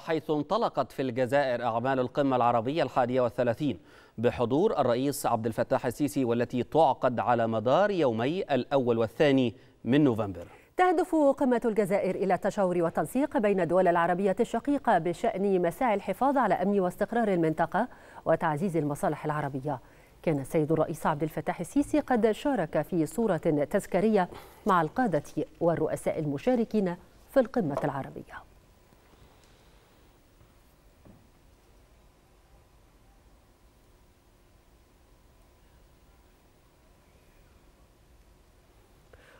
حيث انطلقت في الجزائر أعمال القمة العربية الحادية والثلاثين بحضور الرئيس عبد الفتاح السيسي والتي تعقد على مدار يومي الأول والثاني من نوفمبر تهدف قمة الجزائر إلى التشاور والتنسيق بين الدول العربية الشقيقة بشأن مساعي الحفاظ على أمن واستقرار المنطقة وتعزيز المصالح العربية كان السيد الرئيس عبد الفتاح السيسي قد شارك في صورة تذكارية مع القادة والرؤساء المشاركين في القمة العربية